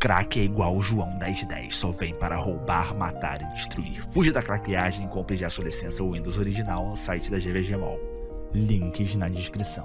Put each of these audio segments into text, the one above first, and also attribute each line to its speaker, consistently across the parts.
Speaker 1: Crack é igual o João 1010, só vem para roubar, matar e destruir. Fuja da craqueagem e compre já sua licença Windows original no site da GVG Mall. Links na descrição.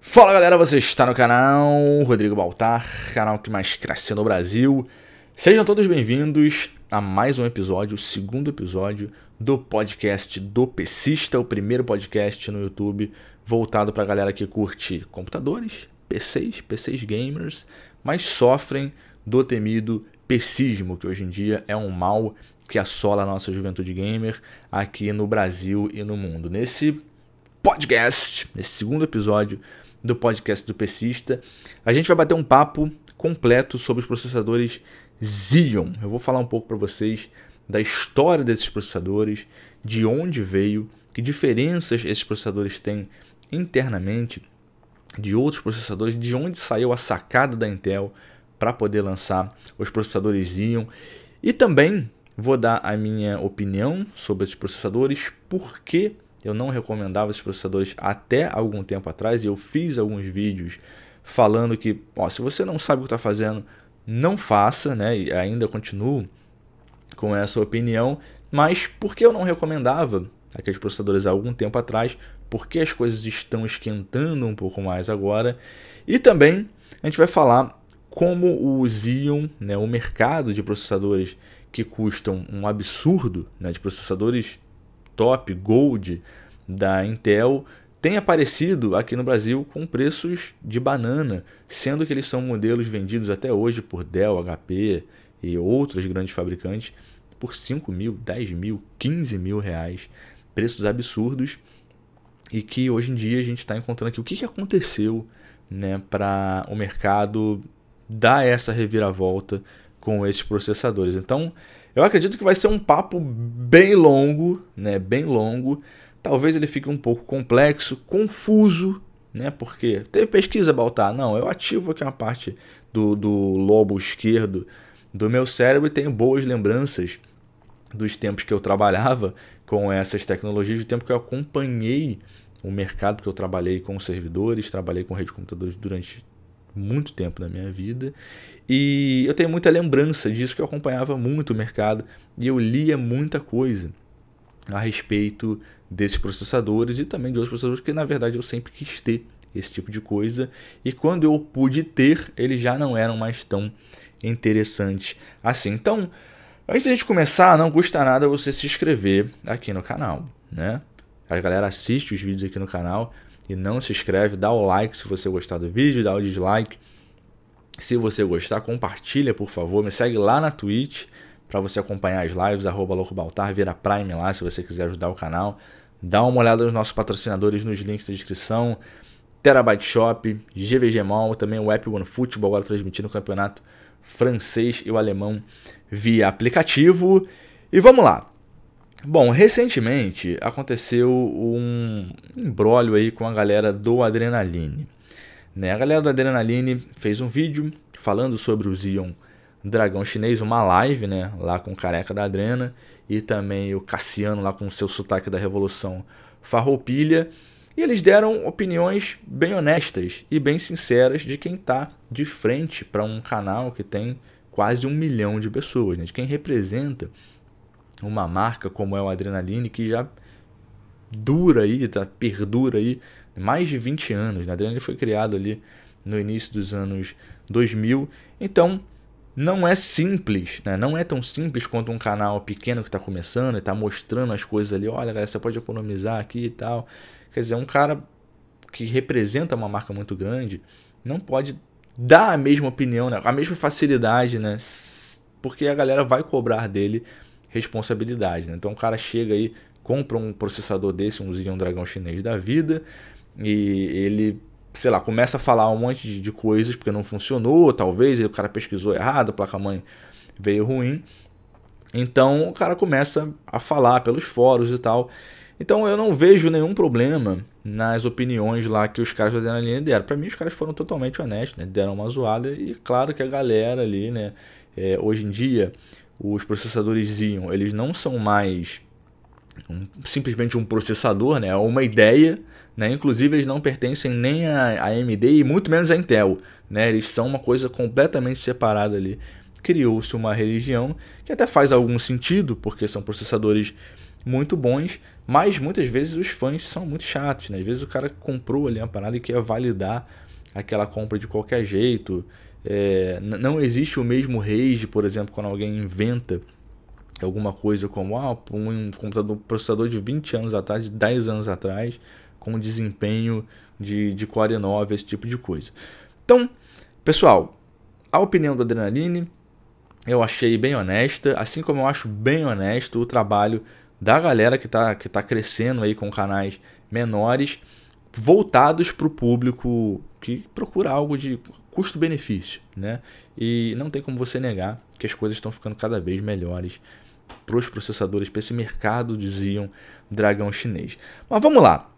Speaker 1: Fala galera, você está no canal Rodrigo Baltar, canal que mais cresce no Brasil. Sejam todos bem-vindos a mais um episódio, o segundo episódio do podcast do Pessista, o primeiro podcast no YouTube voltado para a galera que curte computadores, PCs, PCs gamers, mas sofrem do temido pesismo, que hoje em dia é um mal que assola a nossa juventude gamer aqui no Brasil e no mundo. Nesse podcast, nesse segundo episódio do podcast do Pesista, a gente vai bater um papo completo sobre os processadores Xeon. Eu vou falar um pouco para vocês da história desses processadores, de onde veio, que diferenças esses processadores têm internamente de outros processadores, de onde saiu a sacada da Intel para poder lançar os processadores Ion. E também vou dar a minha opinião sobre esses processadores, porque eu não recomendava esses processadores até algum tempo atrás. e Eu fiz alguns vídeos falando que, ó, se você não sabe o que está fazendo, não faça, né? E ainda continuo com essa opinião, mas porque eu não recomendava, aqueles processadores há algum tempo atrás, porque as coisas estão esquentando um pouco mais agora. E também a gente vai falar como o Xeon, né, o mercado de processadores que custam um absurdo, né, de processadores top, gold da Intel, tem aparecido aqui no Brasil com preços de banana, sendo que eles são modelos vendidos até hoje por Dell, HP e outros grandes fabricantes por 5 mil, 10 mil, 15 mil reais preços absurdos e que hoje em dia a gente está encontrando aqui o que, que aconteceu né, para o mercado dar essa reviravolta com esses processadores. Então, eu acredito que vai ser um papo bem longo, né, bem longo. Talvez ele fique um pouco complexo, confuso, né, porque teve pesquisa, Baltar? Não, eu ativo aqui uma parte do, do lobo esquerdo do meu cérebro e tenho boas lembranças dos tempos que eu trabalhava com essas tecnologias, o tempo que eu acompanhei o mercado, que eu trabalhei com servidores, trabalhei com rede de computadores durante muito tempo na minha vida. E eu tenho muita lembrança disso, que eu acompanhava muito o mercado e eu lia muita coisa a respeito desses processadores e também de outros processadores, porque na verdade eu sempre quis ter esse tipo de coisa. E quando eu pude ter, eles já não eram mais tão interessantes assim. Então, Antes da gente começar, não custa nada você se inscrever aqui no canal, né? A galera assiste os vídeos aqui no canal e não se inscreve, dá o like se você gostar do vídeo, dá o dislike. Se você gostar, compartilha, por favor, me segue lá na Twitch para você acompanhar as lives, arroba loucobaltar, vira Prime lá se você quiser ajudar o canal. Dá uma olhada nos nossos patrocinadores nos links da descrição, Terabyte Shop, GVG Mall, também o App One Futebol agora transmitindo o campeonato francês e o alemão via aplicativo. E vamos lá. Bom, recentemente aconteceu um embrólio aí com a galera do Adrenaline. Né? A galera do Adrenaline fez um vídeo falando sobre o Zion Dragão Chinês, uma live, né? Lá com o careca da Adrena e também o Cassiano lá com o seu sotaque da Revolução Farroupilha. E eles deram opiniões bem honestas e bem sinceras de quem está de frente para um canal que tem quase um milhão de pessoas, né? de quem representa uma marca como é o Adrenaline, que já dura aí, tá, perdura aí mais de 20 anos. Né? A Adrenaline foi criado ali no início dos anos 2000, então não é simples, né? não é tão simples quanto um canal pequeno que está começando e está mostrando as coisas ali, olha, galera, você pode economizar aqui e tal. Quer dizer, um cara que representa uma marca muito grande não pode dar a mesma opinião, né? a mesma facilidade, né? Porque a galera vai cobrar dele responsabilidade, né? Então o cara chega aí, compra um processador desse, um Xeon Dragão chinês da vida, e ele, sei lá, começa a falar um monte de, de coisas porque não funcionou, talvez, o cara pesquisou errado, a placa-mãe veio ruim. Então o cara começa a falar pelos fóruns e tal. Então eu não vejo nenhum problema nas opiniões lá que os caras da Adrenalina deram. Para mim, os caras foram totalmente honestos, né? Deram uma zoada e claro que a galera ali, né? É, hoje em dia, os processadores Xeon, eles não são mais um, simplesmente um processador, né? É uma ideia, né? Inclusive eles não pertencem nem à AMD e muito menos à Intel, né? Eles são uma coisa completamente separada ali. Criou-se uma religião que até faz algum sentido, porque são processadores muito bons, mas muitas vezes os fãs são muito chatos, né? Às vezes o cara comprou ali uma parada e quer validar aquela compra de qualquer jeito. É, não existe o mesmo rage, por exemplo, quando alguém inventa alguma coisa como ah, um computador, processador de 20 anos atrás, de 10 anos atrás, com desempenho de, de Core 9, esse tipo de coisa. Então, pessoal, a opinião do Adrenaline eu achei bem honesta, assim como eu acho bem honesto o trabalho da galera que está que tá crescendo aí com canais menores, voltados para o público que procura algo de custo-benefício, né? E não tem como você negar que as coisas estão ficando cada vez melhores para os processadores, para esse mercado, diziam dragão chinês. Mas vamos lá.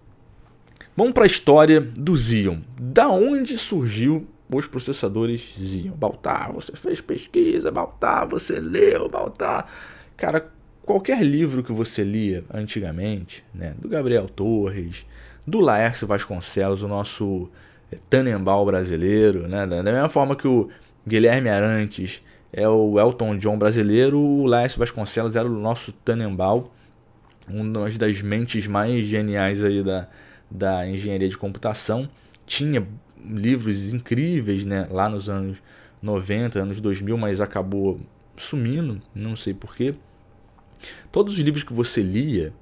Speaker 1: Vamos para a história do Xeon. Da onde surgiu os processadores Xeon? Baltar, você fez pesquisa, Baltar, você leu, Baltar. Cara, qualquer livro que você lia antigamente, né, do Gabriel Torres, do Laércio Vasconcelos, o nosso eh, Tannenbaum brasileiro, né, da mesma forma que o Guilherme Arantes é o Elton John brasileiro, o Laércio Vasconcelos era o nosso Tannenbaum, uma das mentes mais geniais aí da, da engenharia de computação. Tinha livros incríveis né, lá nos anos 90, anos 2000, mas acabou sumindo, não sei porquê. Todos os livros que você lia,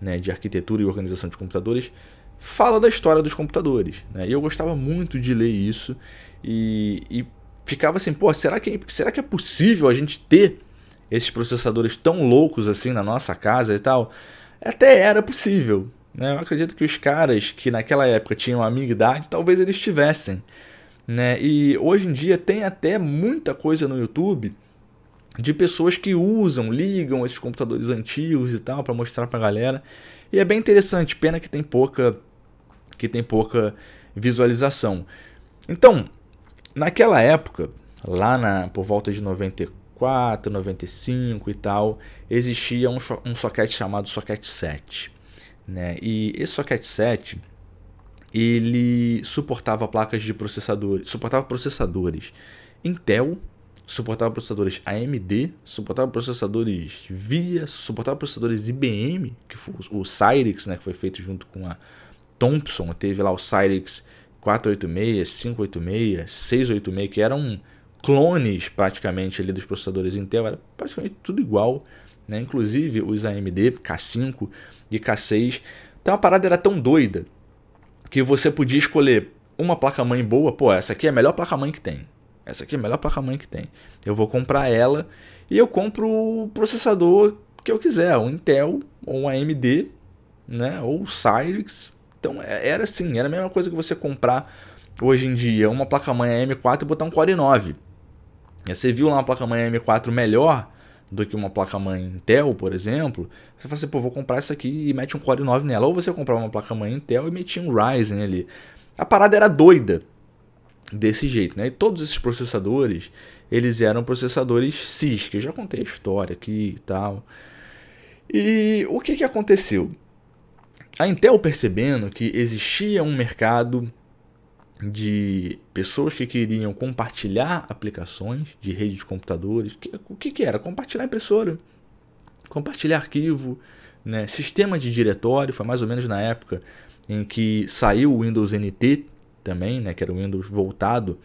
Speaker 1: né, de arquitetura e organização de computadores, fala da história dos computadores. Né? E eu gostava muito de ler isso e, e ficava assim, pô, será que, é será que é possível a gente ter esses processadores tão loucos assim na nossa casa e tal? Até era possível. Né? Eu acredito que os caras que naquela época tinham a talvez eles tivessem. Né? E hoje em dia tem até muita coisa no YouTube de pessoas que usam, ligam esses computadores antigos e tal para mostrar para a galera. E é bem interessante, pena que tem pouca que tem pouca visualização. Então, naquela época, lá na por volta de 94, 95 e tal, existia um, um soquete chamado soquete 7, né? E esse soquete 7 ele suportava placas de processadores, suportava processadores Intel suportava processadores AMD, suportava processadores VIA, suportava processadores IBM, que foi o Cyrix, né, que foi feito junto com a Thompson, teve lá o Cyrix 486, 586, 686, que eram clones praticamente ali dos processadores Intel, era praticamente tudo igual, né? Inclusive os AMD K5 e K6. Então a parada era tão doida que você podia escolher uma placa-mãe boa, pô, essa aqui é a melhor placa-mãe que tem. Essa aqui é a melhor placa-mãe que tem. Eu vou comprar ela e eu compro o processador que eu quiser, um Intel ou um AMD, né, ou o Cyrix. Então é, era assim, era a mesma coisa que você comprar hoje em dia uma placa-mãe M4 e botar um Core 9. Você viu lá uma placa-mãe M4 melhor do que uma placa-mãe Intel, por exemplo, você fala assim, pô, vou comprar essa aqui e mete um Core 9 nela. Ou você comprar uma placa-mãe Intel e metia um Ryzen ali. A parada era doida desse jeito, né? E todos esses processadores, eles eram processadores CIS, que eu já contei a história aqui e tal. E o que, que aconteceu? A Intel percebendo que existia um mercado de pessoas que queriam compartilhar aplicações de rede de computadores. o que, que era? Compartilhar impressora, compartilhar arquivo, né? sistema de diretório. Foi mais ou menos na época em que saiu o Windows NT, também, né, que era o Windows voltado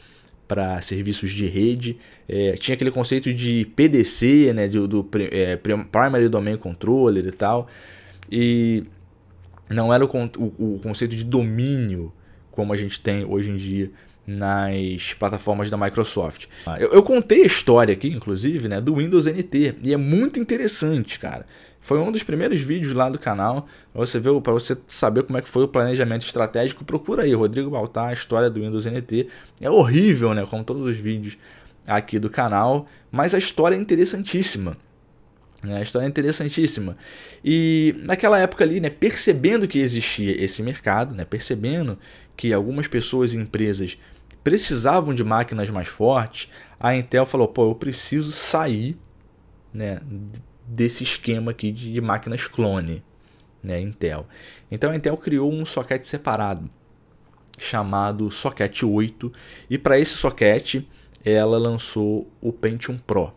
Speaker 1: para serviços de rede. É, tinha aquele conceito de PDC, né, do, do é, Primary Domain Controller e tal. E não era o, o, o conceito de domínio como a gente tem hoje em dia nas plataformas da Microsoft. Eu, eu, contei a história aqui, inclusive, né, do Windows NT, e é muito interessante, cara. Foi um dos primeiros vídeos lá do canal. você ver, para você saber como é que foi o planejamento estratégico, procura aí, Rodrigo Baltar, a história do Windows NT. É horrível, né? Como todos os vídeos aqui do canal, mas a história é interessantíssima. Né, a história é interessantíssima. E naquela época ali, né, percebendo que existia esse mercado, né, percebendo que algumas pessoas e empresas precisavam de máquinas mais fortes, a Intel falou: pô, eu preciso sair né, desse esquema aqui de, de máquinas clone, né, Intel. Então a Intel criou um socket separado chamado Socket 8 e para esse socket ela lançou o Pentium Pro,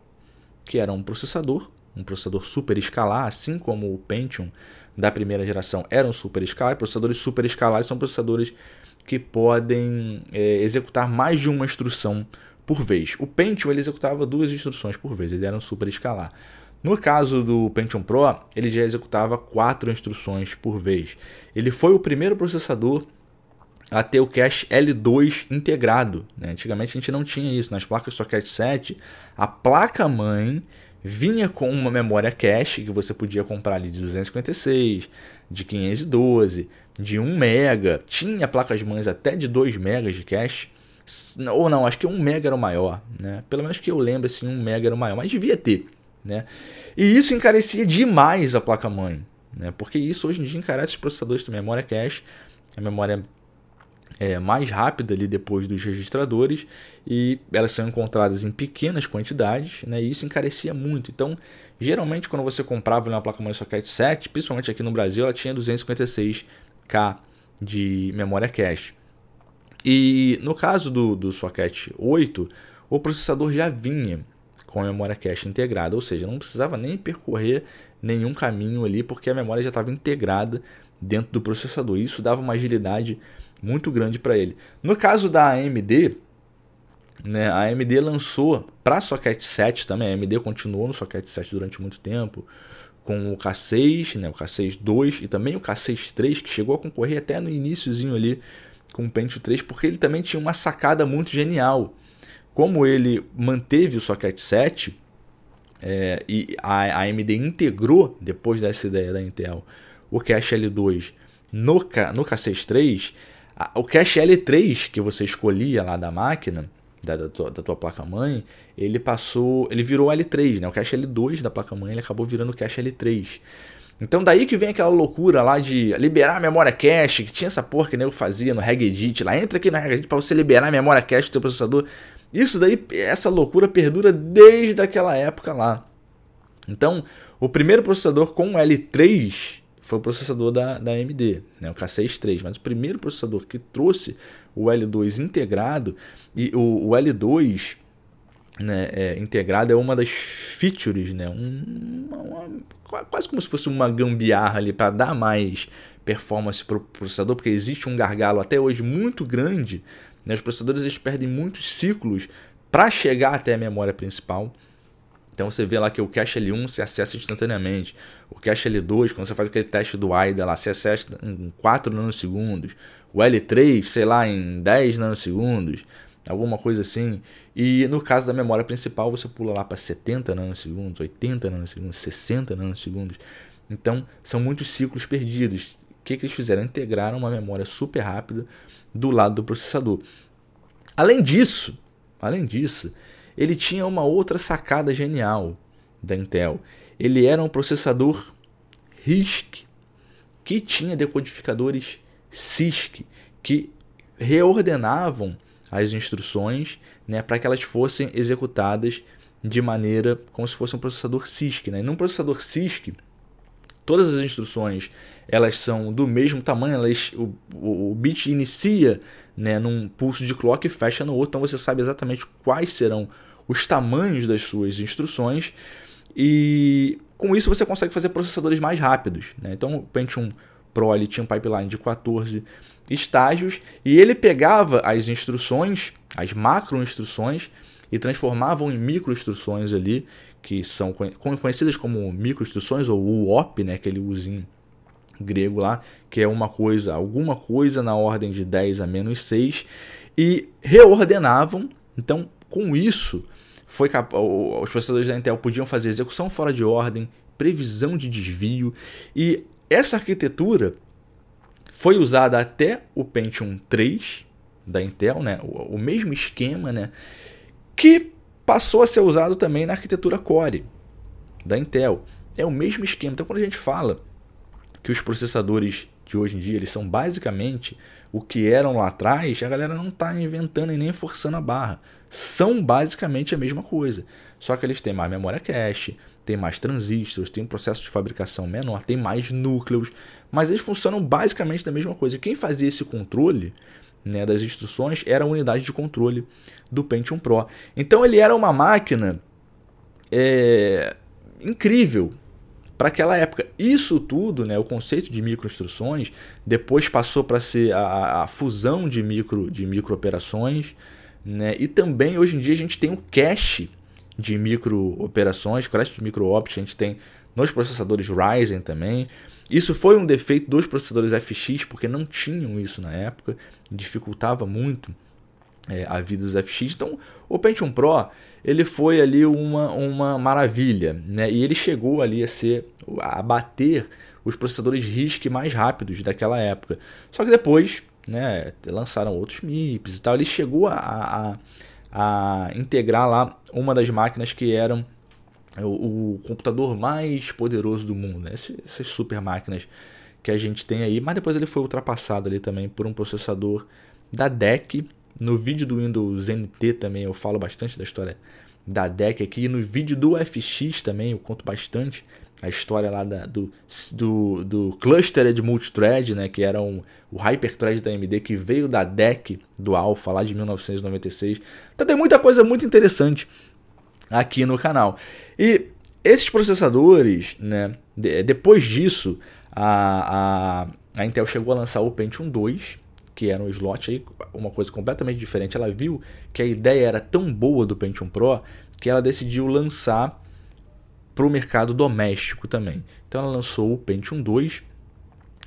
Speaker 1: que era um processador, um processador super escalar, assim como o Pentium da primeira geração era um super escalar. Processadores super escalares são processadores que podem é, executar mais de uma instrução por vez. O Pentium ele executava duas instruções por vez, ele era um super escalar. No caso do Pentium Pro, ele já executava quatro instruções por vez. Ele foi o primeiro processador a ter o cache L2 integrado. Né? Antigamente a gente não tinha isso. Nas placas Socket 7, a placa-mãe vinha com uma memória cache que você podia comprar ali de 256, de 512, de 1 mega, tinha placas mães até de 2 megas de cache. Ou não, acho que 1 mega era o maior, né? Pelo menos que eu lembro assim, 1 mega era o maior, mas devia ter. Né? E isso encarecia demais a placa-mãe, né? porque isso hoje em dia encarece os processadores de memória cache, a memória é, mais rápida ali depois dos registradores, e elas são encontradas em pequenas quantidades, né? e isso encarecia muito. Então, geralmente, quando você comprava uma placa-mãe socket 7, principalmente aqui no Brasil, ela tinha 256K de memória cache. E no caso do, do socket 8, o processador já vinha com a memória cache integrada, ou seja, não precisava nem percorrer nenhum caminho ali porque a memória já estava integrada dentro do processador. Isso dava uma agilidade muito grande para ele. No caso da AMD, né, a AMD lançou para socket 7 também, a AMD continuou no socket 7 durante muito tempo, com o K6, né, o K6 2 e também o K6 3, que chegou a concorrer até no iníciozinho ali com o Pentium 3, porque ele também tinha uma sacada muito genial, como ele manteve o Socket 7 é, e a AMD integrou, depois dessa ideia da Intel, o cache L2 no, no k 6 a, o cache L3 que você escolhia lá da máquina, da, da tua, tua placa-mãe, ele passou, ele virou L3, né? O cache L2 da placa-mãe, ele acabou virando o cache L3. Então daí que vem aquela loucura lá de liberar a memória cache, que tinha essa porra que o eu fazia no Regedit, lá entra aqui na Regedit para você liberar a memória cache do teu processador. Isso daí, essa loucura perdura desde aquela época lá. Então, o primeiro processador com L3 foi o processador da, da AMD, né, o K63, mas o primeiro processador que trouxe o L2 integrado, e o, o L2 né, é, integrado é uma das features, né, um, uma, uma, quase como se fosse uma gambiarra ali para dar mais performance para o processador, porque existe um gargalo até hoje muito grande né? Os processadores eles perdem muitos ciclos para chegar até a memória principal. Então você vê lá que o cache L1 se acessa instantaneamente, o cache L2, quando você faz aquele teste do AIDA lá, se acessa em 4 nanosegundos, o L3, sei lá, em 10 nanosegundos, alguma coisa assim. E no caso da memória principal, você pula lá para 70 nanosegundos, 80 nanosegundos, 60 nanosegundos. Então, são muitos ciclos perdidos que, que eles fizeram? Integraram uma memória super rápida do lado do processador. Além disso, além disso, ele tinha uma outra sacada genial da Intel. Ele era um processador RISC que tinha decodificadores CISC que reordenavam as instruções né, para que elas fossem executadas de maneira como se fosse um processador CISC. Né? E num processador CISC, todas as instruções elas são do mesmo tamanho, elas, o, o, o bit inicia né, num pulso de clock e fecha no outro, então você sabe exatamente quais serão os tamanhos das suas instruções e com isso você consegue fazer processadores mais rápidos. Né? Então o Pentium Pro ele tinha um pipeline de 14 estágios e ele pegava as instruções, as macro instruções, e transformavam em micro instruções ali que são conhecidas como microinstruções ou UOP, né, aquele usinho grego lá, que é uma coisa, alguma coisa na ordem de 10 a menos 6, e reordenavam. Então, com isso, foi os processadores da Intel podiam fazer execução fora de ordem, previsão de desvio, e essa arquitetura foi usada até o Pentium 3 da Intel, né, o, o mesmo esquema, né, que passou a ser usado também na arquitetura Core da Intel. É o mesmo esquema. Então, quando a gente fala que os processadores de hoje em dia eles são basicamente o que eram lá atrás, a galera não está inventando e nem forçando a barra. São basicamente a mesma coisa. Só que eles têm mais memória cache, têm mais transistores, têm um processo de fabricação menor, têm mais núcleos, mas eles funcionam basicamente da mesma coisa. Quem fazia esse controle né, das instruções era a unidade de controle do Pentium Pro. Então ele era uma máquina é, incrível para aquela época. Isso tudo, né, o conceito de microinstruções, depois passou para ser a, a, fusão de micro de microoperações, né? E também hoje em dia a gente tem o cache de microoperações, cache de microoptics, a gente tem nos processadores Ryzen também. Isso foi um defeito dos processadores FX, porque não tinham isso na época, dificultava muito é, a vida dos FX. Então, o Pentium Pro ele foi ali uma, uma maravilha, né? E ele chegou ali a ser a bater os processadores RISC mais rápidos daquela época. Só que depois, né, lançaram outros MIPS e tal. Ele chegou a, a, a integrar lá uma das máquinas que eram é o, o computador mais poderoso do mundo, né? Essas, essas super máquinas que a gente tem aí, mas depois ele foi ultrapassado ali também por um processador da DEC. No vídeo do Windows NT também eu falo bastante da história da DEC aqui, no vídeo do FX também eu conto bastante a história lá da, do, do, do de Multithread, né, que era um, o Hyperthread da AMD que veio da DEC do Alpha lá de 1996. Então tem muita coisa muito interessante aqui no canal. E esses processadores, né, depois disso, a, a, a Intel chegou a lançar o Pentium 2, que era um slot aí, uma coisa completamente diferente. Ela viu que a ideia era tão boa do Pentium Pro que ela decidiu lançar para o mercado doméstico também. Então ela lançou o Pentium 2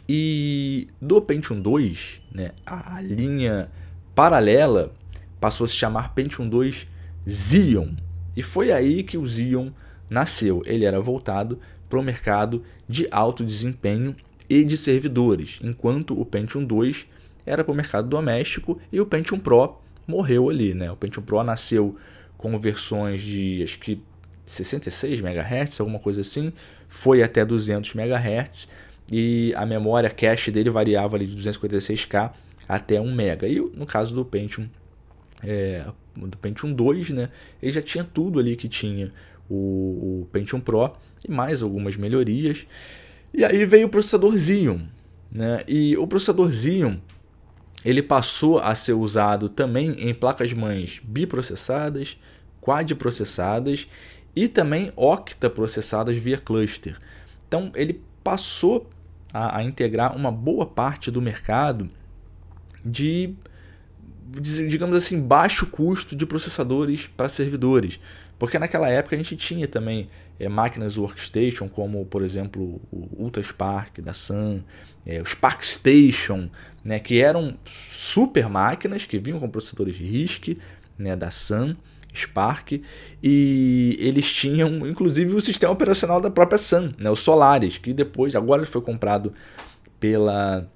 Speaker 1: e do Pentium 2, né, a linha paralela passou a se chamar Pentium 2 Xeon. E foi aí que o Xeon nasceu. Ele era voltado para o mercado de alto desempenho e de servidores, enquanto o Pentium 2 era para o mercado doméstico e o Pentium Pro morreu ali, né? O Pentium Pro nasceu com versões de acho que 66 MHz, alguma coisa assim, foi até 200 MHz e a memória cache dele variava ali de 256K até 1 MB. E no caso do Pentium é, do Pentium 2, né? Ele já tinha tudo ali que tinha o, o Pentium Pro e mais algumas melhorias. E aí veio o processador Xeon, né? E o processador Xeon ele passou a ser usado também em placas mães biprocessadas, processadas e também octa processadas via cluster. Então ele passou a, a integrar uma boa parte do mercado de digamos assim, baixo custo de processadores para servidores. Porque naquela época a gente tinha também é, máquinas workstation, como por exemplo o Ultra Spark da Sun, é, o SparkStation, né, que eram super máquinas que vinham com processadores RISC né, da Sun. Spark e eles tinham inclusive o sistema operacional da própria Sun, né, o Solaris, que depois agora foi comprado pela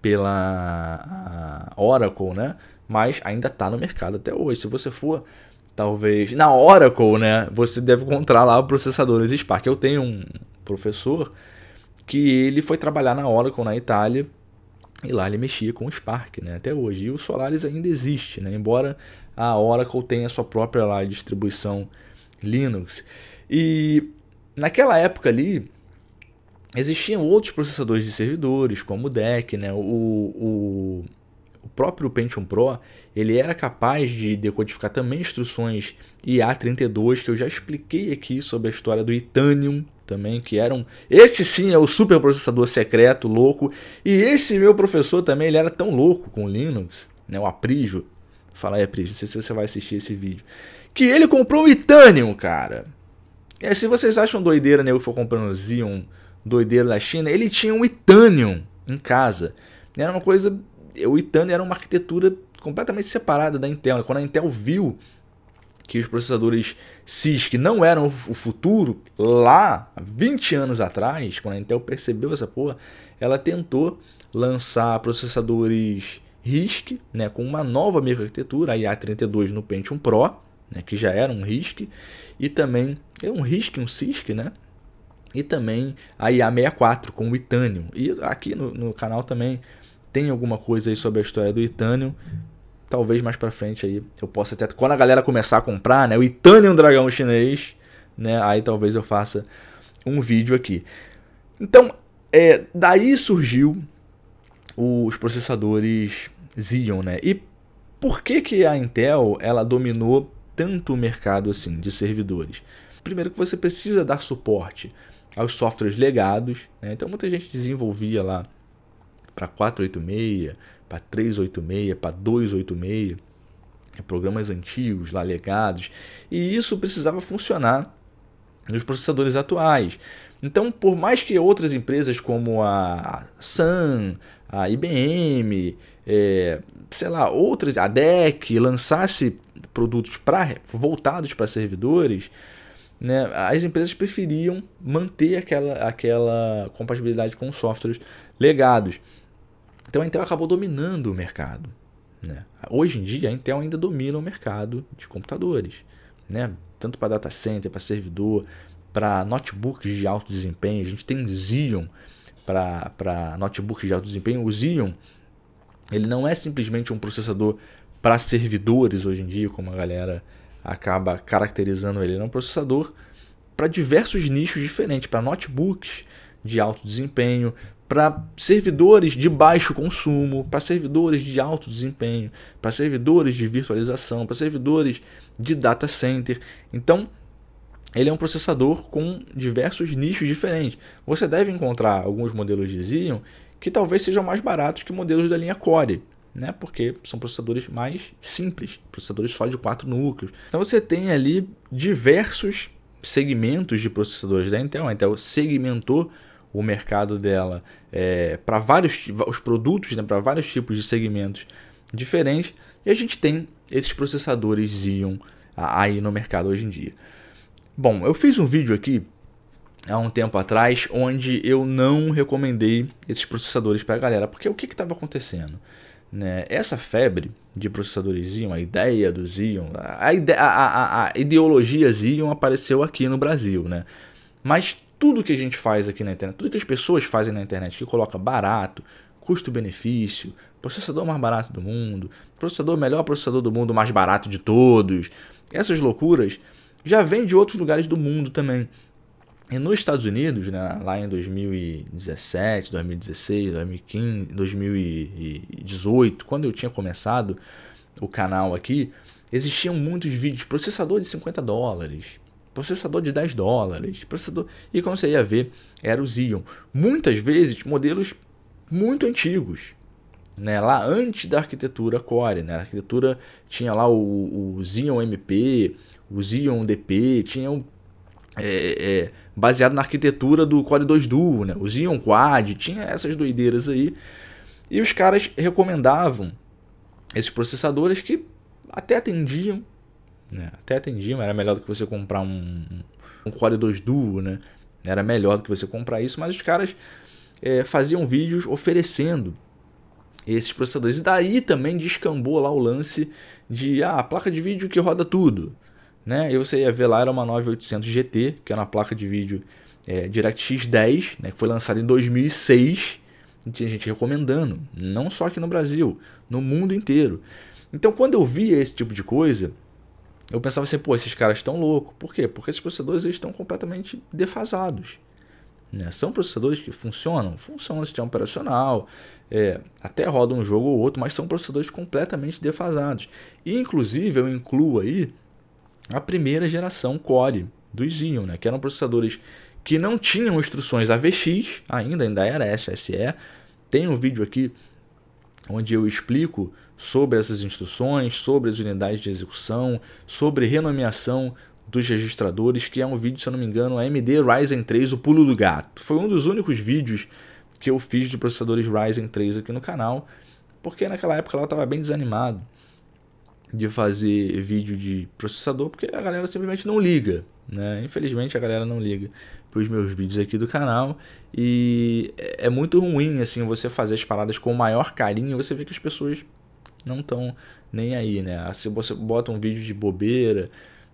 Speaker 1: pela Oracle, né? Mas ainda está no mercado até hoje. Se você for, talvez, na Oracle, né? Você deve encontrar lá processadores Spark. Eu tenho um professor que ele foi trabalhar na Oracle na Itália e lá ele mexia com o Spark, né? Até hoje. E o Solaris ainda existe, né? Embora a Oracle tenha a sua própria lá, distribuição Linux. E naquela época ali, existiam outros processadores de servidores, como o DEC, né? o, o, o próprio Pentium Pro, ele era capaz de decodificar também instruções IA32, que eu já expliquei aqui sobre a história do Itanium também, que eram... Um, esse sim é o super processador secreto, louco, e esse meu professor também, ele era tão louco com Linux, né? o Aprijo, falar aí Aprijo, não sei se você vai assistir esse vídeo, que ele comprou um Itanium, cara. É, se vocês acham doideira, nego, né, que for comprando Xeon doideiro da China, ele tinha um Itanium em casa. Era uma coisa. O Itanium era uma arquitetura completamente separada da Intel. Quando a Intel viu que os processadores CISC não eram o futuro, lá 20 anos atrás, quando a Intel percebeu essa porra, ela tentou lançar processadores RISC, né, com uma nova microarquitetura, a IA32 no Pentium Pro, né, que já era um RISC, e também é um RISC, um CISC, né, e também a IA64 com o Itânio. E aqui no, no canal também tem alguma coisa aí sobre a história do Itânio talvez mais para frente aí eu possa até quando a galera começar a comprar, né, o Itanium dragão chinês, né, aí talvez eu faça um vídeo aqui. Então, é, daí surgiu os processadores Xeon, né? E por que que a Intel ela dominou tanto o mercado assim de servidores? Primeiro que você precisa dar suporte aos softwares legados. Né? Então muita gente desenvolvia lá para 486, para 386, para 286, programas antigos lá legados, e isso precisava funcionar nos processadores atuais. Então, por mais que outras empresas como a Sun, a IBM, é, sei lá, outras, a DEC, lançasse produtos pra, voltados para servidores, né, as empresas preferiam manter aquela, aquela compatibilidade com softwares legados. Então a Intel acabou dominando o mercado. Né? Hoje em dia, a Intel ainda domina o mercado de computadores, né? tanto para data center, para servidor, para notebooks de alto desempenho. A gente tem Xeon para notebooks de alto desempenho. O Xeon ele não é simplesmente um processador para servidores hoje em dia, como a galera acaba caracterizando ele. Ele é processador para diversos nichos diferentes, para notebooks de alto desempenho, para servidores de baixo consumo, para servidores de alto desempenho, para servidores de virtualização, para servidores de data center. Então, ele é um processador com diversos nichos diferentes. Você deve encontrar alguns modelos de Xeon que talvez sejam mais baratos que modelos da linha Core né? Porque são processadores mais simples, processadores só de quatro núcleos. Então você tem ali diversos segmentos de processadores da Intel. A Intel segmentou o mercado dela é, para vários os produtos, né, para vários tipos de segmentos diferentes. E a gente tem esses processadores Xeon aí no mercado hoje em dia. Bom, eu fiz um vídeo aqui há um tempo atrás onde eu não recomendei esses processadores para a galera, porque o que estava acontecendo? Né? Essa febre de processadores Xeon, a ideia do Xeon, a, ide a, a, a, ideologia Xeon apareceu aqui no Brasil. Né? Mas tudo que a gente faz aqui na internet, tudo que as pessoas fazem na internet, que coloca barato, custo-benefício, processador mais barato do mundo, processador melhor processador do mundo, mais barato de todos, essas loucuras já vem de outros lugares do mundo também. E nos Estados Unidos, né, lá em 2017, 2016, 2015, 2018, quando eu tinha começado o canal aqui, existiam muitos vídeos, processador de 50 dólares, processador de 10 dólares, processador. E como você ia ver, era o Xeon. Muitas vezes modelos muito antigos. Né, lá antes da arquitetura Core, né, a arquitetura tinha lá o, o Xeon MP, o Xeon DP, tinha um é, é, baseado na arquitetura do Core 2 Duo, né? o Xeon Quad, tinha essas doideiras aí. E os caras recomendavam esses processadores que até atendiam, né? até atendiam, era melhor do que você comprar um, um Core 2 Duo, né? era melhor do que você comprar isso, mas os caras é, faziam vídeos oferecendo esses processadores. E daí também descambou lá o lance de ah, a placa de vídeo que roda tudo né? E você ia ver lá, era uma 9800 GT, que era uma placa de vídeo é, DirectX 10, né? Que foi lançada em 2006 e tinha gente recomendando, não só aqui no Brasil, no mundo inteiro. Então, quando eu via esse tipo de coisa, eu pensava assim, pô, esses caras estão loucos. Por quê? Porque esses processadores eles estão completamente defasados. Né? São processadores que funcionam? Funcionam no sistema operacional, é, até roda um jogo ou outro, mas são processadores completamente defasados. E, inclusive, eu incluo aí a primeira geração Core do Xeon, né? que eram processadores que não tinham instruções AVX ainda, ainda era SSE. Tem um vídeo aqui onde eu explico sobre essas instruções, sobre as unidades de execução, sobre renomeação dos registradores, que é um vídeo, se eu não me engano, AMD Ryzen 3, o pulo do gato. Foi um dos únicos vídeos que eu fiz de processadores Ryzen 3 aqui no canal, porque naquela época ela estava bem desanimado de fazer vídeo de processador, porque a galera simplesmente não liga, né? Infelizmente a galera não liga para os meus vídeos aqui do canal e é muito ruim assim você fazer as paradas com o maior carinho você vê que as pessoas não estão nem aí, né? Ah, se você bota um vídeo de bobeira,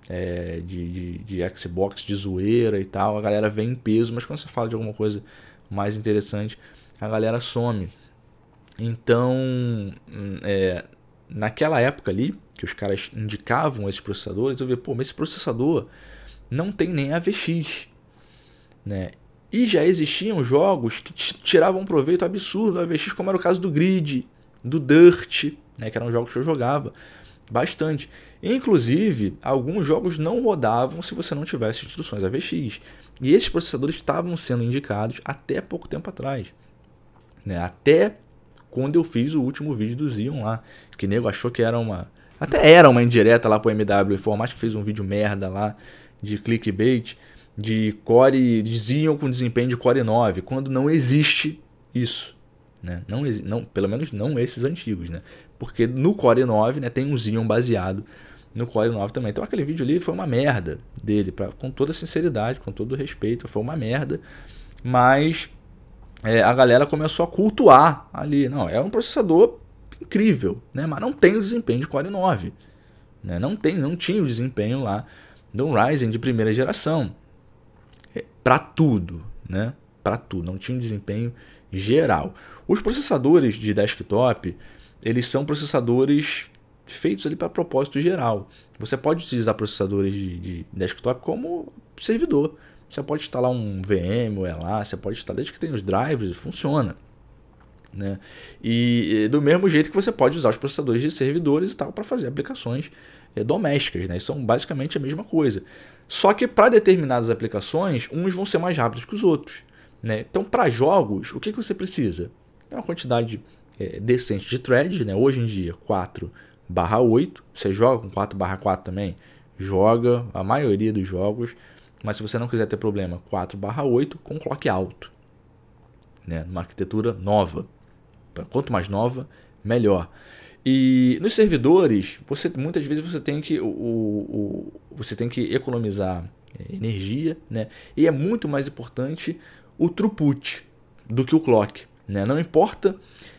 Speaker 1: é, de, de, de Xbox, de zoeira e tal, a galera vem em peso, mas quando você fala de alguma coisa mais interessante, a galera some. Então, hum, é, naquela época ali, que os caras indicavam esses processadores, eu vi pô, mas esse processador não tem nem AVX, né? E já existiam jogos que tiravam um proveito absurdo do AVX, como era o caso do Grid, do Dirt, né, que eram jogos que eu jogava bastante. Inclusive, alguns jogos não rodavam se você não tivesse instruções AVX. E esses processadores estavam sendo indicados até pouco tempo atrás. Né? Até quando eu fiz o último vídeo do Zion lá, que nego achou que era uma até era uma indireta lá pro MW Informática, que fez um vídeo merda lá de clickbait, de core, diziam com desempenho de core 9, quando não existe isso. Né? Não, não, pelo menos não esses antigos, né? Porque no Core 9 né, tem um Xeon baseado no Core 9 também. Então aquele vídeo ali foi uma merda dele, pra, com toda sinceridade, com todo respeito, foi uma merda. Mas é, a galera começou a cultuar ali. Não, é um processador incrível, né? Mas não tem o desempenho de Core 9, né? Não tem, não tinha o desempenho lá do Ryzen de primeira geração. É, para tudo, né? Para tudo, não tinha um desempenho geral. Os processadores de desktop, eles são processadores feitos ali para propósito geral. Você pode utilizar processadores de, de, desktop como servidor. Você pode instalar um VM, ou é lá, você pode instalar, desde que tenha os drivers, funciona. Né? E, do mesmo jeito que você pode usar os processadores de servidores e tal para fazer aplicações é, domésticas, né? são basicamente a mesma coisa. Só que para determinadas aplicações, uns vão ser mais rápidos que os outros. Né? Então, para jogos, o que, que você precisa? É uma quantidade é, decente de threads, né? hoje em dia 4 barra 8, você joga com 4 barra 4 também? Joga a maioria dos jogos, mas se você não quiser ter problema, 4 barra 8 com clock alto, né? numa arquitetura nova, Quanto mais nova, melhor. E nos servidores, você muitas vezes você tem que, o, o, você tem que economizar é, energia, né? E é muito mais importante o throughput do que o clock, né? Não importa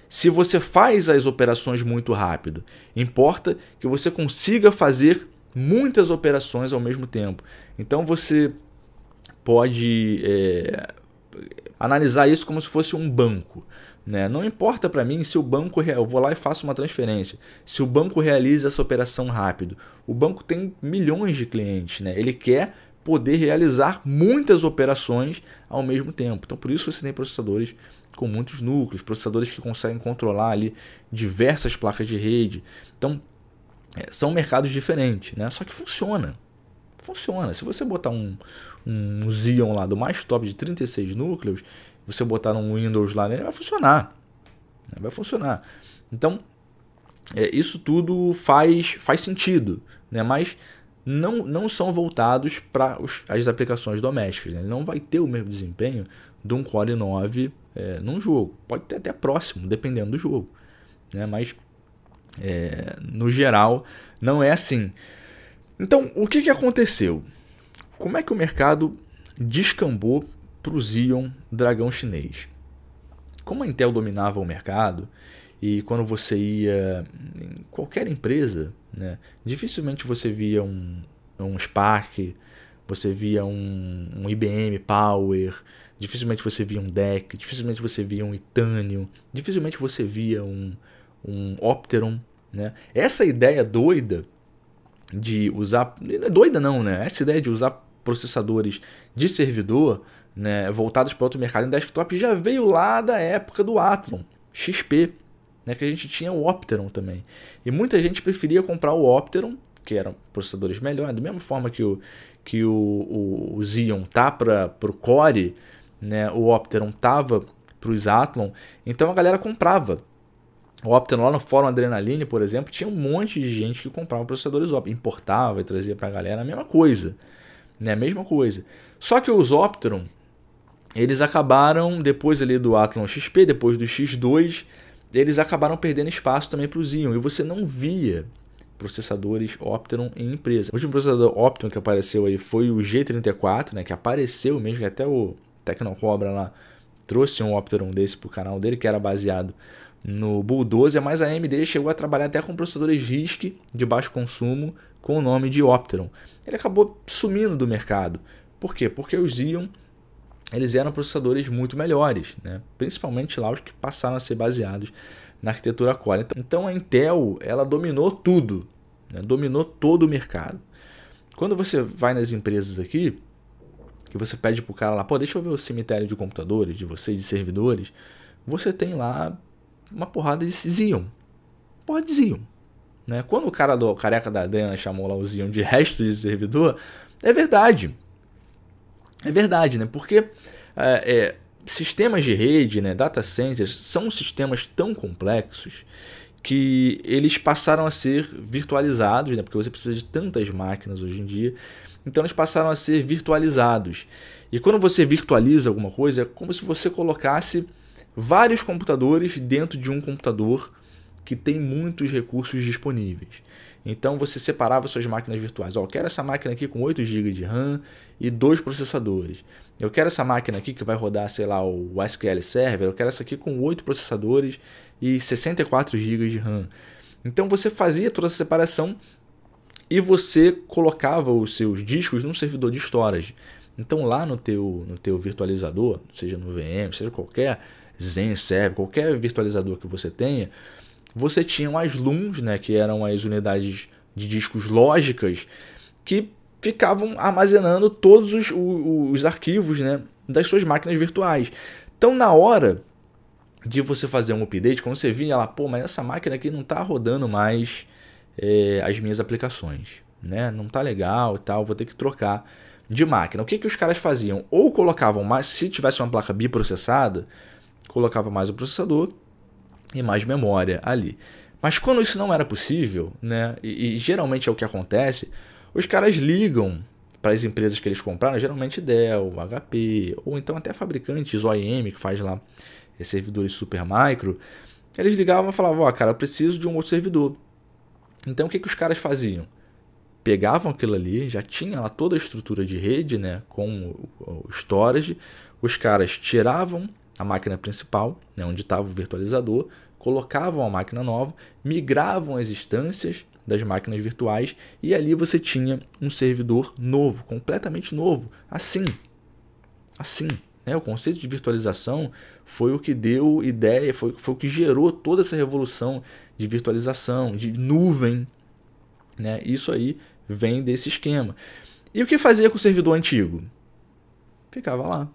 Speaker 1: se você faz as operações muito rápido, importa que você consiga fazer muitas operações ao mesmo tempo. Então você pode é, analisar isso como se fosse um banco. Né? Não importa para mim se o banco. Eu vou lá e faço uma transferência. Se o banco realiza essa operação rápido. O banco tem milhões de clientes. Né? Ele quer poder realizar muitas operações ao mesmo tempo. Então, por isso você tem processadores com muitos núcleos, processadores que conseguem controlar ali diversas placas de rede. Então, é, são mercados diferentes, né? Só que funciona. Funciona. Se você botar um, um Xeon lá do mais top de 36 núcleos, você botar um Windows lá nele, vai funcionar. Vai funcionar. Então, é, isso tudo faz, faz sentido, né? mas não, não são voltados para as aplicações domésticas. Né? Ele não vai ter o mesmo desempenho de um Core 9 é, num jogo. Pode ter até próximo, dependendo do jogo. Né? Mas, é, no geral, não é assim. Então, o que, que aconteceu? Como é que o mercado descambou para o Xeon Dragão Chinês. Como a Intel dominava o mercado, e quando você ia em qualquer empresa, né, dificilmente você via um, um Spark, você via um, um, IBM Power, dificilmente você via um DEC, dificilmente você via um Itanium, dificilmente você via um, um Opteron. Né? Essa ideia doida de usar. Doida não, né? Essa ideia de usar processadores de servidor né, voltados para outro mercado em desktop já veio lá da época do Athlon, XP, né, que a gente tinha o Opteron também. E muita gente preferia comprar o Opteron, que eram processadores melhores, da mesma forma que o, que o, o, o Xeon tá para o Core, né, o Opteron tava para os Athlon, então a galera comprava. O Opteron lá no fórum Adrenaline, por exemplo, tinha um monte de gente que comprava processadores Opteron, importava e trazia para a galera a mesma coisa, né, a mesma coisa. Só que os Opteron, eles acabaram, depois ali do Athlon XP, depois do X2, eles acabaram perdendo espaço também para o Xeon. E você não via processadores Opteron em empresa. O último processador Opteron que apareceu aí foi o G34, né, que apareceu mesmo, que até o Tecnocobra lá trouxe um Opteron desse pro canal dele, que era baseado no Bulldozer, mas a AMD chegou a trabalhar até com processadores RISC de baixo consumo com o nome de Opteron. Ele acabou sumindo do mercado. Por quê? Porque o Xeon eles eram processadores muito melhores, né? principalmente lá os que passaram a ser baseados na arquitetura Core. Então, então a Intel ela dominou tudo, né? dominou todo o mercado. Quando você vai nas empresas aqui, que você pede pro cara lá, pô, deixa eu ver o cemitério de computadores de vocês, de servidores, você tem lá uma porrada de Zion. Porra de Zion. Né? Quando o cara do Careca da Dena chamou lá o Zion de resto de servidor, é verdade. É verdade, né? Porque é, é, sistemas de rede, né, data centers, são sistemas tão complexos que eles passaram a ser virtualizados, né, porque você precisa de tantas máquinas hoje em dia. Então eles passaram a ser virtualizados. E quando você virtualiza alguma coisa, é como se você colocasse vários computadores dentro de um computador que tem muitos recursos disponíveis. Então você separava suas máquinas virtuais. oh, eu quero essa máquina aqui com 8 GB de RAM e dois processadores. Eu quero essa máquina aqui que vai rodar, sei lá, o SQL Server. Eu quero essa aqui com 8 processadores e 64 GB de RAM. Então você fazia toda essa separação e você colocava os seus discos num servidor de storage. Então lá no teu, no teu virtualizador, seja no VM, seja qualquer Zen Server, qualquer virtualizador que você tenha, você tinha as LUMs, né, que eram as unidades de discos lógicas, que ficavam armazenando todos os, os, os arquivos né, das suas máquinas virtuais. Então, na hora de você fazer um update, quando você via lá, pô, mas essa máquina aqui não está rodando mais é, as minhas aplicações, né? Não tá legal e tal, vou ter que trocar de máquina. O que, que os caras faziam? Ou colocavam mais, se tivesse uma placa biprocessada, colocava mais o processador, e mais memória ali. Mas quando isso não era possível, né, e, e geralmente é o que acontece, os caras ligam para as empresas que eles compraram, geralmente Dell, HP, ou então até fabricantes, OIM, que faz lá servidores super micro, eles ligavam e falavam, ó, oh, cara, eu preciso de um outro servidor. Então o que, que os caras faziam? Pegavam aquilo ali, já tinha lá toda a estrutura de rede, né, com o storage, os caras tiravam a máquina principal, né, onde estava o virtualizador, colocavam a máquina nova, migravam as instâncias das máquinas virtuais e ali você tinha um servidor novo, completamente novo, assim. Assim. Né? O conceito de virtualização foi o que deu ideia, foi, foi o que gerou toda essa revolução de virtualização, de nuvem. Né? Isso aí vem desse esquema. E o que fazia com o servidor antigo? Ficava lá,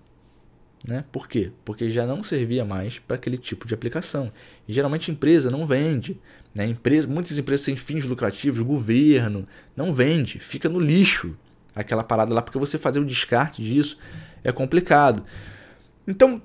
Speaker 1: né? Por quê? Porque já não servia mais para aquele tipo de aplicação. E geralmente empresa não vende. Né? Empresa, muitas empresas sem fins lucrativos, governo, não vende, fica no lixo aquela parada lá, porque você fazer o descarte disso é complicado. Então,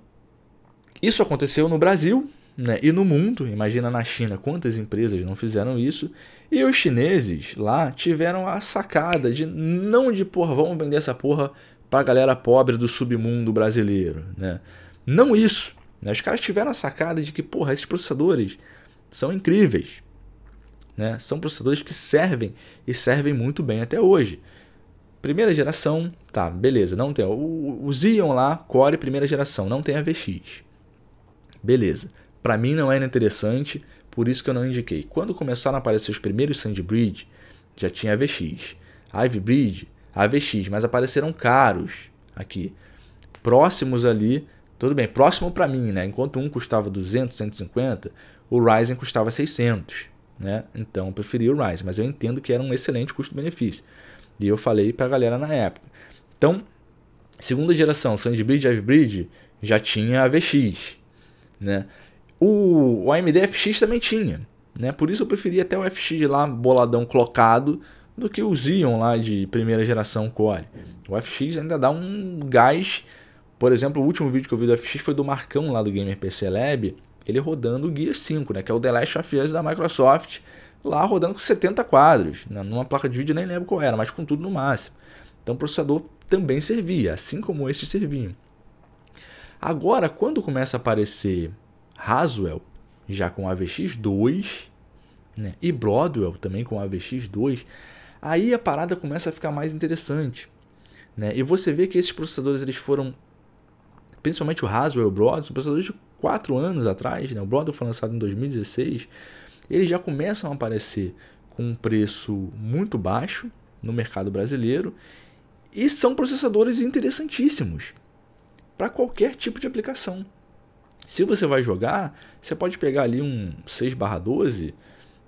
Speaker 1: isso aconteceu no Brasil né? e no mundo. Imagina na China quantas empresas não fizeram isso. E os chineses lá tiveram a sacada de não de porra, vamos vender essa porra para a galera pobre do submundo brasileiro. Né? Não isso. Né? Os caras tiveram a sacada de que, porra, esses processadores são incríveis. Né? São processadores que servem e servem muito bem até hoje. Primeira geração, tá, beleza, não tem. O, Xeon lá, Core primeira geração, não tem a VX. Beleza. Para mim não era interessante, por isso que eu não indiquei. Quando começaram a aparecer os primeiros Sandbridge, já tinha a VX. Ivy Bridge AVX, mas apareceram caros aqui. Próximos ali, tudo bem, próximo para mim, né? Enquanto um custava 200, 150, o Ryzen custava 600, né? Então eu preferi o Ryzen, mas eu entendo que era um excelente custo-benefício. E eu falei para a galera na época. Então, segunda geração, SandBridge, Ivebridge, já tinha AVX, né? O, o AMD FX também tinha, né? Por isso eu preferi até o FX lá boladão clocado do que o Xeon lá de primeira geração Core. O FX ainda dá um gás. Por exemplo, o último vídeo que eu vi do FX foi do Marcão lá do Gamer PC Lab, ele rodando o Gear 5, né, que é o The Last of Us da Microsoft, lá rodando com 70 quadros, né, numa placa de vídeo nem lembro qual era, mas com tudo no máximo. Então o processador também servia, assim como esse servia. Agora, quando começa a aparecer Haswell, já com AVX2, né, e Broadwell também com AVX2, aí a parada começa a ficar mais interessante. Né? E você vê que esses processadores eles foram, principalmente o Haswell e o Broad, são processadores de 4 anos atrás, né? o Broad foi lançado em 2016, eles já começam a aparecer com um preço muito baixo no mercado brasileiro e são processadores interessantíssimos para qualquer tipo de aplicação. Se você vai jogar, você pode pegar ali um 6/12,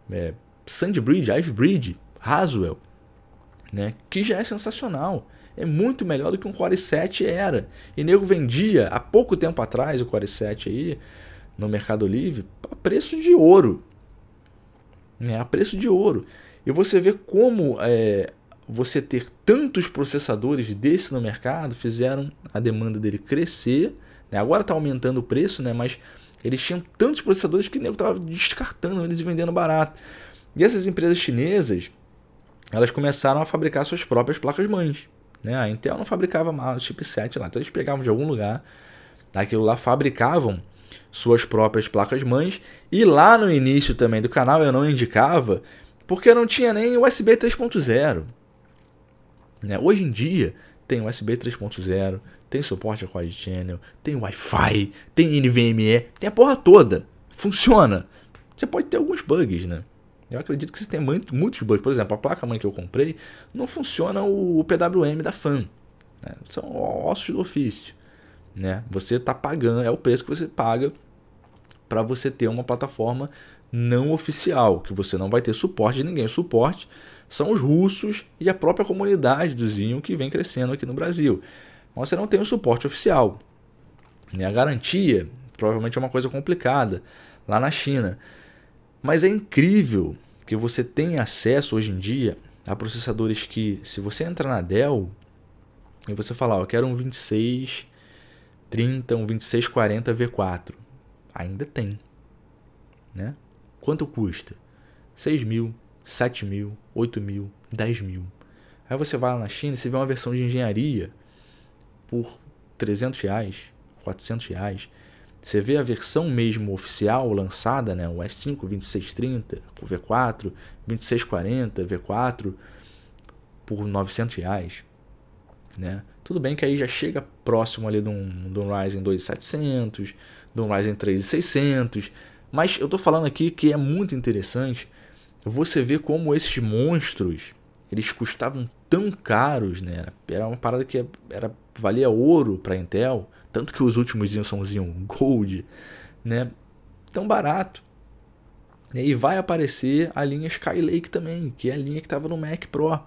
Speaker 1: é, Sandbridge, Ivebridge, Haswell, né? Que já é sensacional. É muito melhor do que um Core 7 era. E nego vendia há pouco tempo atrás o Core 7 aí no Mercado Livre a preço de ouro. Né? A preço de ouro. E você vê como é, você ter tantos processadores desse no mercado fizeram a demanda dele crescer. Né? Agora está aumentando o preço, né? mas eles tinham tantos processadores que o nego estava descartando eles vendendo barato. E essas empresas chinesas elas começaram a fabricar suas próprias placas-mães. Né? A Intel não fabricava mais chipset lá, então eles pegavam de algum lugar aquilo lá, fabricavam suas próprias placas-mães. E lá no início também do canal eu não indicava, porque não tinha nem USB 3.0. Né? Hoje em dia tem USB 3.0, tem suporte a Quad Channel, tem Wi-Fi, tem NVMe, tem a porra toda. Funciona. Você pode ter alguns bugs, né? Eu acredito que você tem muito, muitos bugs. Por exemplo, a placa-mãe que eu comprei não funciona o, PWM da FAN. Né? São ossos do ofício. Né? Você está pagando, é o preço que você paga para você ter uma plataforma não oficial, que você não vai ter suporte de ninguém. O suporte são os russos e a própria comunidade do Zinho que vem crescendo aqui no Brasil. Mas você não tem o suporte oficial. Né? A garantia provavelmente é uma coisa complicada lá na China. Mas é incrível que você tem acesso hoje em dia a processadores que, se você entrar na Dell e você falar, oh, eu quero um 2630, um 2640 V4, ainda tem. Né? Quanto custa? 6 mil, 7 mil, 8 mil, 10 mil. Aí você vai lá na China e você vê uma versão de engenharia por 300 reais, 400 reais. Você vê a versão mesmo oficial lançada, né, o S5 2630, o V4, 2640, V4 por 900 reais, né? Tudo bem que aí já chega próximo ali de um, de um Ryzen 2700, de um Ryzen 3600, mas eu tô falando aqui que é muito interessante você ver como esses monstros, eles custavam tão caros, né? Era uma parada que é, era valia ouro para Intel tanto que os últimos são Gold, né? Tão barato. Né? E vai aparecer a linha Skylake também, que é a linha que estava no Mac Pro,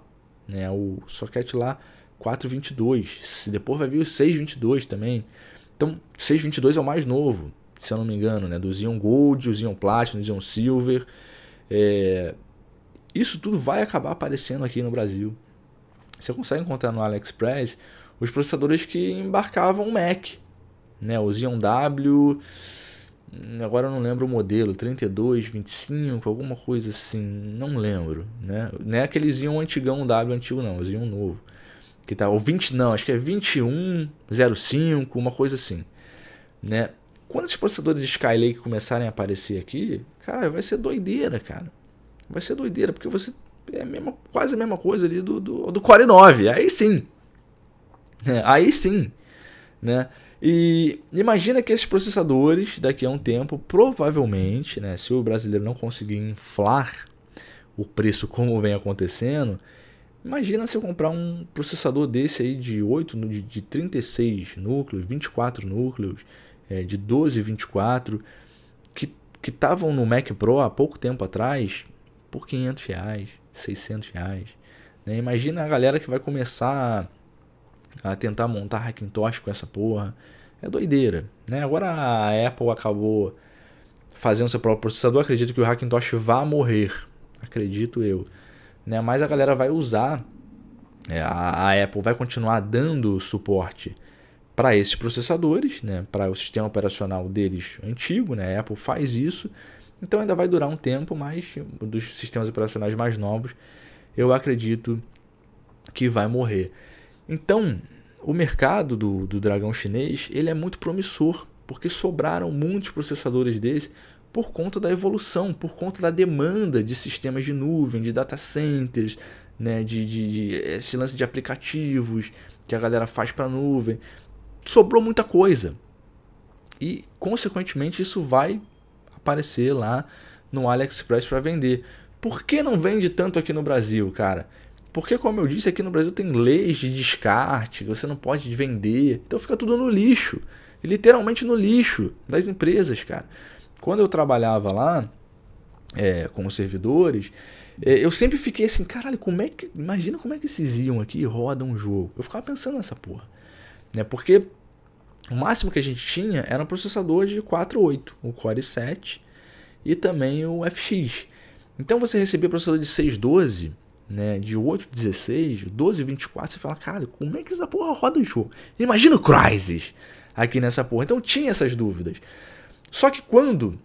Speaker 1: né? O socket lá 422. Depois vai vir o 622 também. Então, 622 é o mais novo, se eu não me engano, né? Do Xeon Gold, o Xeon Platinum, o Xeon Silver. É... Isso tudo vai acabar aparecendo aqui no Brasil. Você consegue encontrar no AliExpress os processadores que embarcavam o Mac, né? Os Xeon W, hum, agora eu não lembro o modelo, 32, 25, alguma coisa assim, não lembro, né? Não é aquele Xeon antigão W antigo não, o Xeon novo. Que tá, ou 20 não, acho que é 2105, uma coisa assim, né? Quando esses processadores Skylake começarem a aparecer aqui, cara, vai ser doideira, cara. Vai ser doideira, porque você é a mesma, quase a mesma coisa ali do, do, do Core 9. Aí sim, né? Aí sim, né? E imagina que esses processadores, daqui a um tempo, provavelmente, né, se o brasileiro não conseguir inflar o preço como vem acontecendo, imagina se eu comprar um processador desse aí de 8, de, de 36 núcleos, 24 núcleos, é, de 12 24, que estavam no Mac Pro há pouco tempo atrás, por 500 reais, 600 reais. Né? Imagina a galera que vai começar a tentar montar Hackintosh com essa porra. É doideira, né? Agora a Apple acabou fazendo seu próprio processador, acredito que o Hackintosh vá morrer, acredito eu, né? Mas a galera vai usar, é, a, a Apple vai continuar dando suporte para esses processadores, né? Para o sistema operacional deles antigo, né? A Apple faz isso, então ainda vai durar um tempo, mas dos sistemas operacionais mais novos, eu acredito que vai morrer. Então, o mercado do, do dragão chinês ele é muito promissor, porque sobraram muitos processadores desse por conta da evolução, por conta da demanda de sistemas de nuvem, de data centers, né, de, de, de esse lance de aplicativos que a galera faz para nuvem. Sobrou muita coisa. E, consequentemente, isso vai aparecer lá no AliExpress para vender. Por que não vende tanto aqui no Brasil, cara? Porque, como eu disse, aqui no Brasil tem leis de descarte, você não pode vender. Então fica tudo no lixo. Literalmente no lixo das empresas, cara. Quando eu trabalhava lá é, com os servidores, é, eu sempre fiquei assim, caralho, como é que. Imagina como é que esses iam aqui e rodam um jogo. Eu ficava pensando nessa porra. Né? Porque o máximo que a gente tinha era um processador de 4.8, o Core 7 e também o FX. Então você recebia processador de 612 né, de 8, 16, 12, 24, você fala, caralho, como é que essa porra roda em jogo? Imagina o Crysis aqui nessa porra. Então tinha essas dúvidas. Só que quando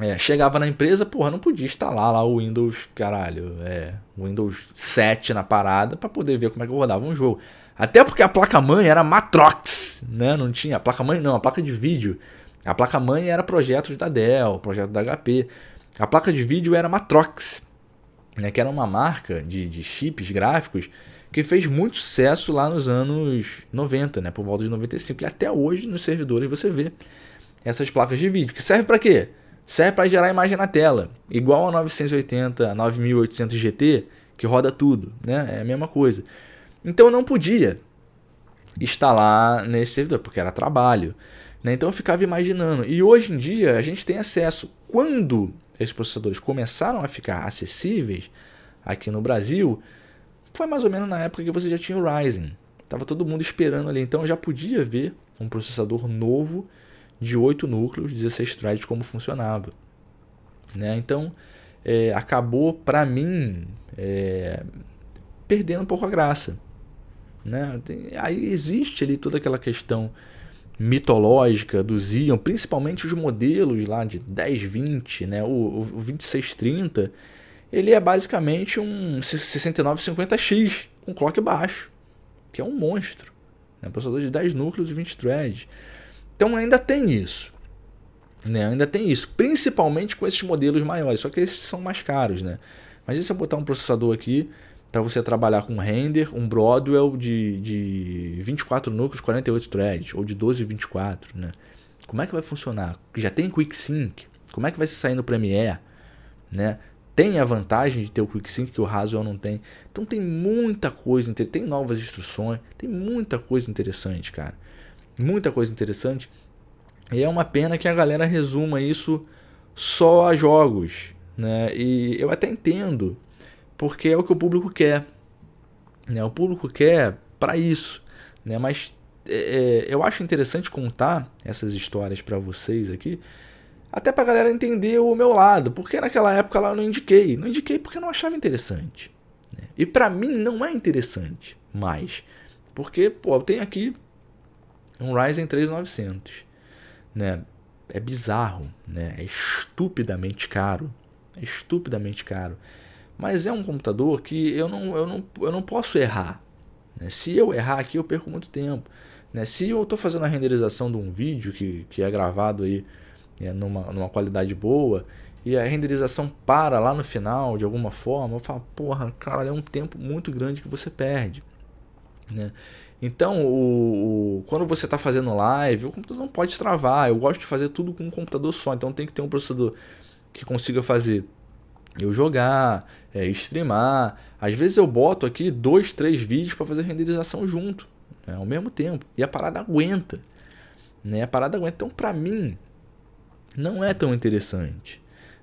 Speaker 1: é, chegava na empresa, porra, não podia instalar lá o Windows, caralho, é, Windows 7 na parada para poder ver como é que rodava um jogo. Até porque a placa-mãe era Matrox, né? Não tinha, a placa-mãe não, a placa de vídeo. A placa-mãe era projetos da Dell, projeto da HP. A placa de vídeo era Matrox né, que era uma marca de, de chips gráficos que fez muito sucesso lá nos anos 90, né, por volta de 95, e até hoje nos servidores você vê essas placas de vídeo, que serve para quê? Serve para gerar imagem na tela, igual a 980, a 9800 GT, que roda tudo, né? É a mesma coisa. Então eu não podia instalar nesse servidor, porque era trabalho. Né? Então eu ficava imaginando. E hoje em dia a gente tem acesso. Quando esses processadores começaram a ficar acessíveis aqui no Brasil, foi mais ou menos na época que você já tinha o Ryzen. Tava todo mundo esperando ali, então eu já podia ver um processador novo de 8 núcleos, 16 threads como funcionava. Né? Então, é, acabou para mim é, perdendo um pouco a graça. Né? aí existe ali toda aquela questão mitológica do Xeon, principalmente os modelos lá de 1020, né, o, o 2630, ele é basicamente um 6950X com clock baixo, que é um monstro. É um processador de 10 núcleos e 20 threads. Então ainda tem isso. Né? Ainda tem isso, principalmente com esses modelos maiores, só que esses são mais caros, né? Mas se eu botar um processador aqui para você trabalhar com render, um Broadwell de, de 24 núcleos, 48 threads, ou de 12 e 24, né? Como é que vai funcionar? Já tem Quick Sync? Como é que vai se sair no Premiere? Né? Tem a vantagem de ter o Quick Sync que o Haswell não tem. Então tem muita coisa, tem novas instruções, tem muita coisa interessante, cara. Muita coisa interessante. E é uma pena que a galera resuma isso só a jogos, né? E eu até entendo porque é o que o público quer. Né? O público quer para isso. Né? Mas é, é, eu acho interessante contar essas histórias para vocês aqui, até para a galera entender o meu lado, porque naquela época lá eu não indiquei. Não indiquei porque eu não achava interessante. Né? E para mim não é interessante mais, porque pô, eu tenho aqui um Ryzen 3900. Né? É bizarro, né? é estupidamente caro. É estupidamente caro. Mas é um computador que eu não, eu não, eu não posso errar. Né? Se eu errar aqui, eu perco muito tempo. Né? Se eu estou fazendo a renderização de um vídeo que, que é gravado aí né, numa, numa qualidade boa e a renderização para lá no final de alguma forma, eu falo, porra, cara, é um tempo muito grande que você perde. Né? Então, o, o quando você está fazendo live, o computador não pode travar. Eu gosto de fazer tudo com um computador só, então tem que ter um processador que consiga fazer eu jogar, é, streamar. Às vezes eu boto aqui dois, três vídeos para fazer renderização junto, né, ao mesmo tempo. E a parada aguenta. Né? A parada aguenta. Então, para mim, não é tão interessante.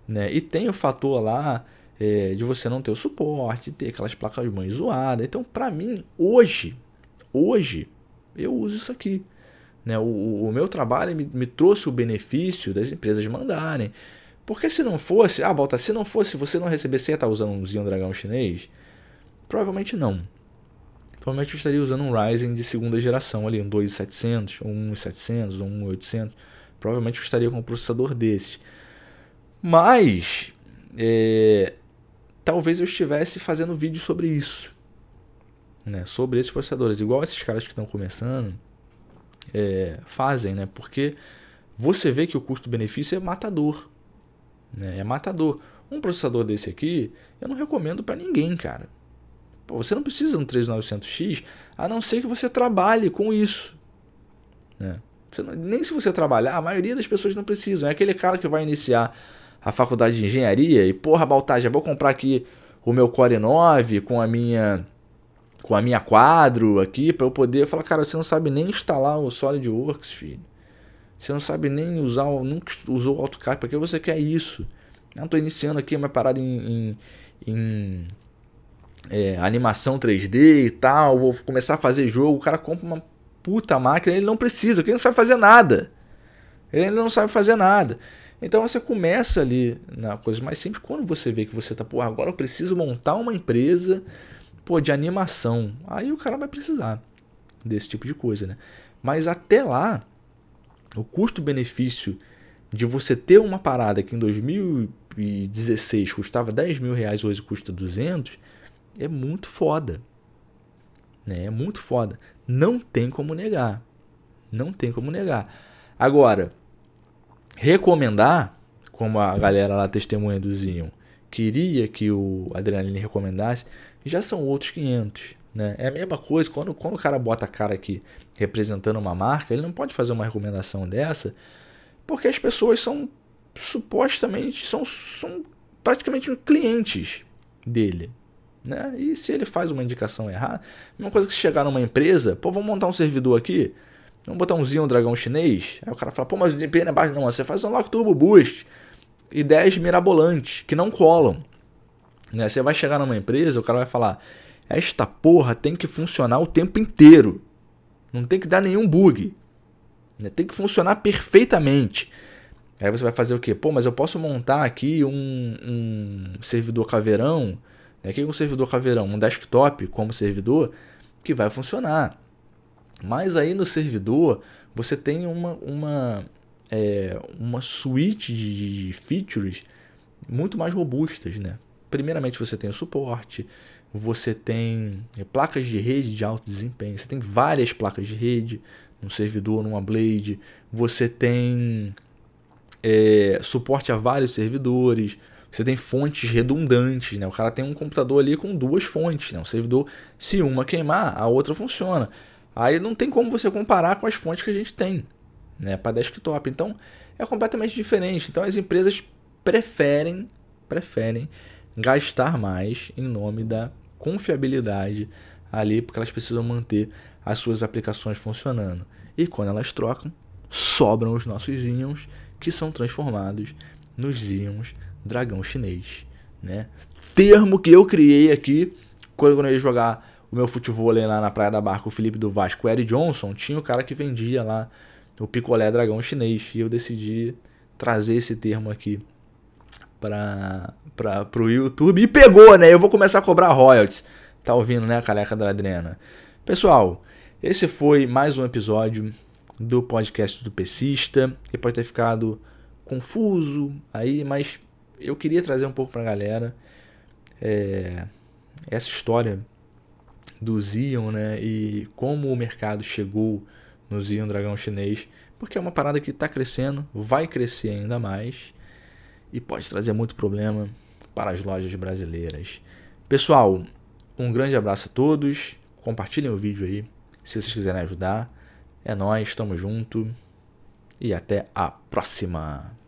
Speaker 1: Né? E tem o fator lá é, de você não ter o suporte, ter aquelas placas mães zoadas. Então, para mim, hoje, hoje, eu uso isso aqui. Né? O, o meu trabalho me, me trouxe o benefício das empresas mandarem. Porque se não fosse, ah, Balta, se não fosse, você não receber você ia estar tá usando um Xeon Dragão chinês? Provavelmente não. Provavelmente eu estaria usando um Ryzen de segunda geração ali, um 2700, um 1700, um 1800. Provavelmente eu estaria com um processador desse. Mas, é, talvez eu estivesse fazendo vídeo sobre isso. Né, sobre esses processadores, igual esses caras que estão começando é, fazem, né? Porque você vê que o custo-benefício é matador. Né? É matador. Um processador desse aqui, eu não recomendo para ninguém, cara. Pô, você não precisa de um 3900X, a não ser que você trabalhe com isso. Né? Não, nem se você trabalhar, a maioria das pessoas não precisam. É aquele cara que vai iniciar a faculdade de engenharia e, porra, Baltar, vou comprar aqui o meu Core 9 com a minha com a minha quadro aqui para eu poder falar, cara, você não sabe nem instalar o SolidWorks, filho. Você não sabe nem usar, nunca usou o AutoCAD, para que você quer isso? Não estou iniciando aqui uma parada em, em, em é, animação 3D e tal, vou começar a fazer jogo. O cara compra uma puta máquina, ele não precisa, porque ele não sabe fazer nada. Ele ainda não sabe fazer nada. Então você começa ali na coisa mais simples. Quando você vê que você está, pô, agora eu preciso montar uma empresa pô, de animação. Aí o cara vai precisar desse tipo de coisa, né? Mas até lá, o custo-benefício de você ter uma parada que em 2016 custava 10 mil reais, hoje custa 200, é muito foda. Né? É muito foda. Não tem como negar. Não tem como negar. Agora, recomendar, como a galera lá testemunha do Zinho queria que o Adrenaline recomendasse, já são outros 500. Né? É a mesma coisa, quando, quando o cara bota a cara aqui representando uma marca, ele não pode fazer uma recomendação dessa, porque as pessoas são supostamente, são, são praticamente clientes dele. Né? E se ele faz uma indicação errada, uma coisa que se chegar numa empresa, pô, vamos montar um servidor aqui, vamos botar um zinho um dragão chinês, aí o cara fala, pô, mas o desempenho é baixo. Não, você faz um Lock Turbo Boost, ideias mirabolantes, que não colam. Né? Você vai chegar numa empresa, o cara vai falar, esta porra tem que funcionar o tempo inteiro. Não tem que dar nenhum bug. Né? Tem que funcionar perfeitamente. Aí você vai fazer o quê? Pô, mas eu posso montar aqui um, um servidor caveirão. Né? O que é um servidor caveirão? Um desktop como servidor que vai funcionar. Mas aí no servidor você tem uma, uma, é, uma suíte de features muito mais robustas. Né? Primeiramente você tem o suporte, você tem é, placas de rede de alto desempenho, você tem várias placas de rede num servidor, numa blade, você tem é, suporte a vários servidores, você tem fontes redundantes, né? O cara tem um computador ali com duas fontes, né? Um servidor, se uma queimar, a outra funciona. Aí não tem como você comparar com as fontes que a gente tem, né? Para desktop. Então é completamente diferente. Então as empresas preferem, preferem gastar mais em nome da confiabilidade ali, porque elas precisam manter as suas aplicações funcionando. E quando elas trocam, sobram os nossos íons que são transformados nos íons dragão chinês, né? Termo que eu criei aqui quando eu ia jogar o meu futebol lá na Praia da Barca, o Felipe do Vasco, o Eric Johnson, tinha o cara que vendia lá o picolé dragão chinês e eu decidi trazer esse termo aqui para pra, pro YouTube. E pegou, né? Eu vou começar a cobrar royalties. Tá ouvindo, né, careca da Adriana? Pessoal, esse foi mais um episódio do podcast do Pessista. Ele pode ter ficado confuso aí, mas eu queria trazer um pouco pra galera é, essa história do Zion né? E como o mercado chegou no Zion Dragão Chinês. Porque é uma parada que está crescendo, vai crescer ainda mais e pode trazer muito problema para as lojas brasileiras. Pessoal, um grande abraço a todos. Compartilhem o vídeo aí se vocês quiserem ajudar. É nós, estamos junto e até a próxima.